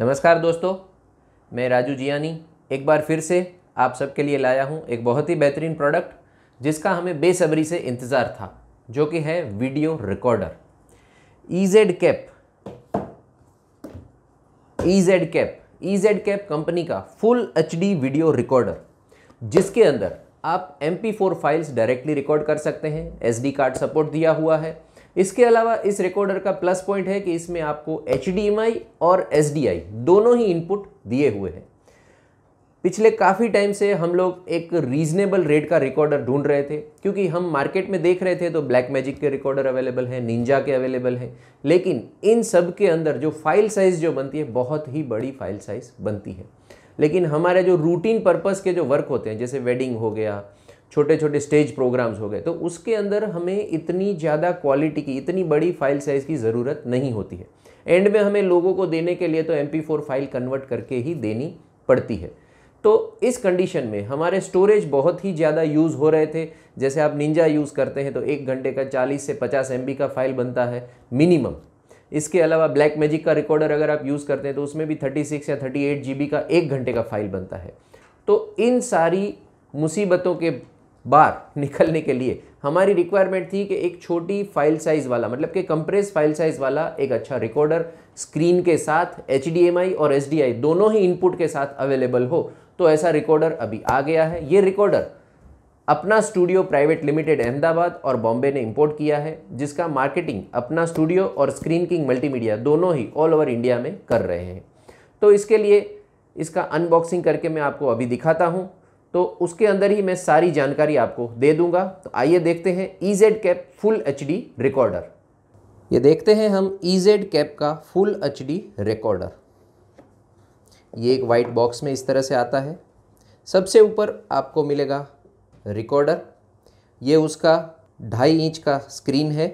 नमस्कार दोस्तों मैं राजू जियानी एक बार फिर से आप सबके लिए लाया हूँ एक बहुत ही बेहतरीन प्रोडक्ट जिसका हमें बेसब्री से इंतज़ार था जो कि है video recorder EZ cap EZ cap EZ cap company का फुल एच वीडियो रिकॉर्डर जिसके अंदर आप एम फाइल्स डायरेक्टली रिकॉर्ड कर सकते हैं एस कार्ड सपोर्ट दिया हुआ है इसके अलावा इस रिकॉर्डर का प्लस पॉइंट है कि इसमें आपको एच और एस दोनों ही इनपुट दिए हुए हैं पिछले काफ़ी टाइम से हम लोग एक रीजनेबल रेट का रिकॉर्डर ढूंढ रहे थे क्योंकि हम मार्केट में देख रहे थे तो ब्लैक मैजिक के रिकॉर्डर अवेलेबल हैं निंजा के अवेलेबल हैं लेकिन इन सब के अंदर जो फाइल साइज़ जो बनती है बहुत ही बड़ी फाइल साइज़ बनती है लेकिन हमारे जो रूटीन पर्पज़ के जो वर्क होते हैं जैसे वेडिंग हो गया छोटे छोटे स्टेज प्रोग्राम्स हो गए तो उसके अंदर हमें इतनी ज़्यादा क्वालिटी की इतनी बड़ी फाइल साइज़ की ज़रूरत नहीं होती है एंड में हमें लोगों को देने के लिए तो एम फाइल कन्वर्ट करके ही देनी पड़ती है तो इस कंडीशन में हमारे स्टोरेज बहुत ही ज़्यादा यूज़ हो रहे थे जैसे आप निंजा यूज़ करते हैं तो एक घंटे का 40 से 50 एम का फाइल बनता है मिनिमम इसके अलावा ब्लैक मैजिक का रिकॉर्डर अगर आप यूज़ करते हैं तो उसमें भी 36 या 38 एट का एक घंटे का फाइल बनता है तो इन सारी मुसीबतों के बाहर निकलने के लिए हमारी रिक्वायरमेंट थी कि एक छोटी फाइल साइज़ वाला मतलब कि कंप्रेस फाइल साइज़ वाला एक अच्छा रिकॉर्डर स्क्रीन के साथ एच और एस दोनों ही इनपुट के साथ अवेलेबल हो तो ऐसा रिकॉर्डर अभी आ गया है ये रिकॉर्डर अपना स्टूडियो प्राइवेट लिमिटेड अहमदाबाद और बॉम्बे ने इंपोर्ट किया है जिसका मार्केटिंग अपना स्टूडियो और स्क्रीन किंग मल्टीमीडिया दोनों ही ऑल ओवर इंडिया में कर रहे हैं तो इसके लिए इसका अनबॉक्सिंग करके मैं आपको अभी दिखाता हूँ तो उसके अंदर ही मैं सारी जानकारी आपको दे दूंगा तो आइए देखते हैं E Z cap full H D recorder ये देखते हैं हम ई जेड कैप का फुल एच डी रिकॉर्डर ये एक वाइट बॉक्स में इस तरह से आता है सबसे ऊपर आपको मिलेगा रिकॉर्डर ये उसका ढाई इंच का स्क्रीन है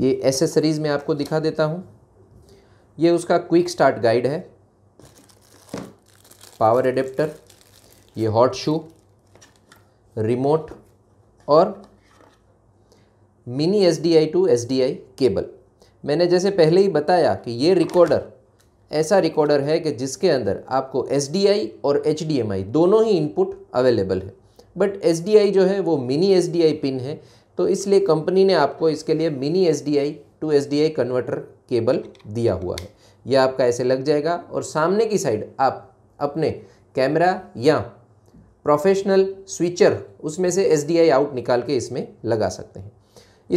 ये एसेसरीज़ में आपको दिखा देता हूँ ये उसका क्विक स्टार्ट गाइड है पावर एडेप्टर ये हॉट शू रिमोट और mini S D I to S D I cable मैंने जैसे पहले ही बताया कि ये रिकॉर्डर ऐसा रिकॉर्डर है कि जिसके अंदर आपको एस डी आई और एच डी एम आई दोनों ही इनपुट अवेलेबल है बट एस डी आई जो है वो mini S D I pin है तो इसलिए कंपनी ने आपको इसके लिए mini S D I to S D I converter cable दिया हुआ है यह आपका ऐसे लग जाएगा और सामने की साइड आप अपने कैमरा या प्रोफेशनल स्विचर उसमें से एस डी आई आउट निकाल के इसमें लगा सकते हैं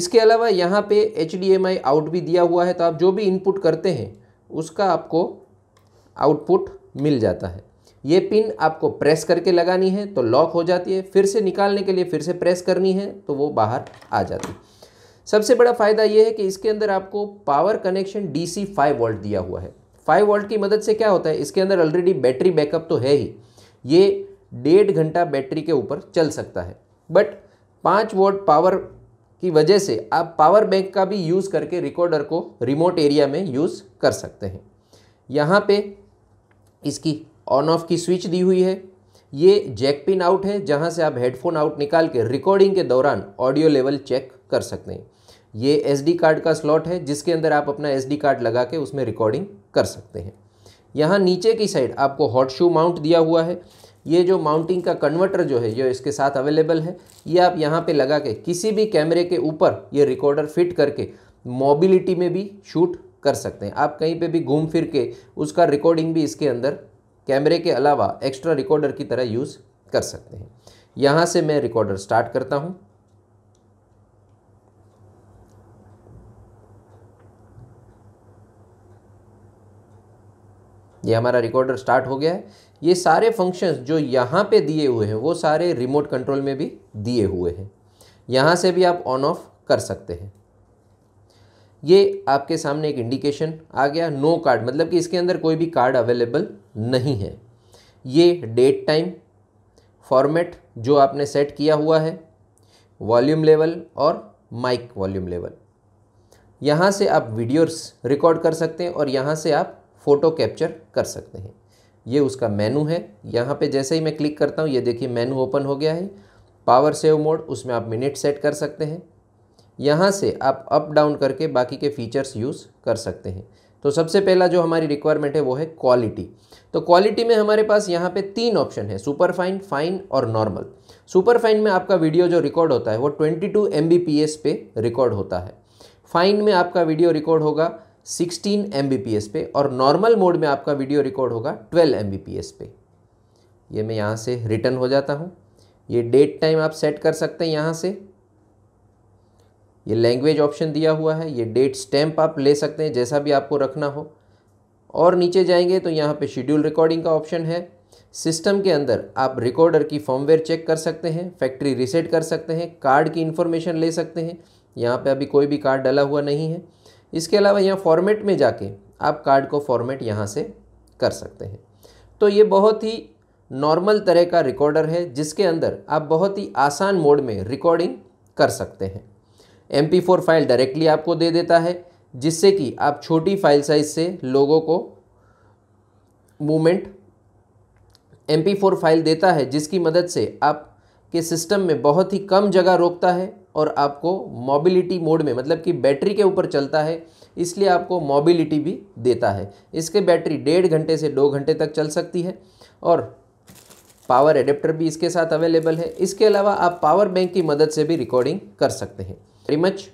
इसके अलावा यहाँ पे H D M I out भी दिया हुआ है तो आप जो भी इनपुट करते हैं उसका आपको आउटपुट मिल जाता है ये पिन आपको प्रेस करके लगानी है तो लॉक हो जाती है फिर से निकालने के लिए फिर से प्रेस करनी है तो वो बाहर आ जाती है सबसे बड़ा फ़ायदा ये है कि इसके अंदर आपको power connection D C five volt दिया हुआ है फाइव वोल्ट की मदद से क्या होता है इसके अंदर ऑलरेडी बैटरी बैकअप तो है ही ये डेढ़ घंटा बैटरी के ऊपर चल सकता है बट पाँच वोल्ट पावर की वजह से आप पावर बैंक का भी यूज़ करके रिकॉर्डर को रिमोट एरिया में यूज़ कर सकते हैं यहाँ पे इसकी ऑन ऑफ की स्विच दी हुई है ये जैक पिन आउट है जहाँ से आप हेडफोन आउट निकाल के रिकॉर्डिंग के दौरान ऑडियो लेवल चेक कर सकते हैं ये एस कार्ड का स्लॉट है जिसके अंदर आप अपना एस कार्ड लगा के उसमें रिकॉर्डिंग कर सकते हैं यहाँ नीचे की साइड आपको हॉट शू माउंट दिया हुआ है ये जो माउंटिंग का कन्वर्टर जो है ये इसके साथ अवेलेबल है ये आप यहाँ पे लगा के किसी भी कैमरे के ऊपर ये रिकॉर्डर फिट करके मोबिलिटी में भी शूट कर सकते हैं आप कहीं पे भी घूम फिर के उसका रिकॉर्डिंग भी इसके अंदर कैमरे के अलावा एक्स्ट्रा रिकॉर्डर की तरह यूज़ कर सकते हैं यहाँ से मैं रिकॉर्डर स्टार्ट करता हूँ ये हमारा रिकॉर्डर स्टार्ट हो गया है ये सारे फंक्शंस जो यहाँ पे दिए हुए हैं वो सारे रिमोट कंट्रोल में भी दिए हुए हैं यहाँ से भी आप ऑन ऑफ कर सकते हैं ये आपके सामने एक इंडिकेशन आ गया नो कार्ड मतलब कि इसके अंदर कोई भी कार्ड अवेलेबल नहीं है ये डेट टाइम फॉर्मेट जो आपने सेट किया हुआ है वॉल्यूम लेवल और माइक वॉल्यूम लेवल यहाँ से आप वीडियोस रिकॉर्ड कर सकते हैं और यहाँ से आप फ़ोटो कैप्चर कर सकते हैं ये उसका मेनू है यहाँ पे जैसे ही मैं क्लिक करता हूँ ये देखिए मेनू ओपन हो गया है पावर सेव मोड उसमें आप मिनट सेट कर सकते हैं यहाँ से आप अप डाउन करके बाकी के फीचर्स यूज़ कर सकते हैं तो सबसे पहला जो हमारी रिक्वायरमेंट है वो है क्वालिटी तो क्वालिटी में हमारे पास यहाँ पे तीन ऑप्शन है सुपर फाइन फाइन और नॉर्मल सुपर फाइन में आपका वीडियो जो रिकॉर्ड होता है वो 22 टू एम पे रिकॉर्ड होता है फाइन में आपका वीडियो रिकॉर्ड होगा 16 एम पे और नॉर्मल मोड में आपका वीडियो रिकॉर्ड होगा 12 एम पे ये मैं यहाँ से रिटर्न हो जाता हूँ ये डेट टाइम आप सेट कर सकते हैं यहाँ से ये लैंग्वेज ऑप्शन दिया हुआ है ये डेट स्टैम्प आप ले सकते हैं जैसा भी आपको रखना हो और नीचे जाएंगे तो यहाँ पे शेड्यूल रिकॉर्डिंग का ऑप्शन है सिस्टम के अंदर आप रिकॉर्डर की फॉर्मवेयर चेक कर सकते हैं फैक्ट्री रिसेट कर सकते हैं कार्ड की इन्फॉर्मेशन ले सकते हैं यहाँ पे अभी कोई भी कार्ड डला हुआ नहीं है इसके अलावा यहाँ फॉर्मेट में जाके आप कार्ड को फॉर्मेट यहाँ से कर सकते हैं तो ये बहुत ही नॉर्मल तरह का रिकॉर्डर है जिसके अंदर आप बहुत ही आसान मोड में रिकॉर्डिंग कर सकते हैं एम फोर फाइल डायरेक्टली आपको दे देता है जिससे कि आप छोटी फाइल साइज से लोगों को मूवमेंट एम फोर फाइल देता है जिसकी मदद से आप के सिस्टम में बहुत ही कम जगह रोकता है और आपको मोबिलिटी मोड में मतलब कि बैटरी के ऊपर चलता है इसलिए आपको मोबिलिटी भी देता है इसके बैटरी डेढ़ घंटे से दो घंटे तक चल सकती है और पावर एडेप्टर भी इसके साथ अवेलेबल है इसके अलावा आप पावर बैंक की मदद से भी रिकॉर्डिंग कर सकते हैं very much.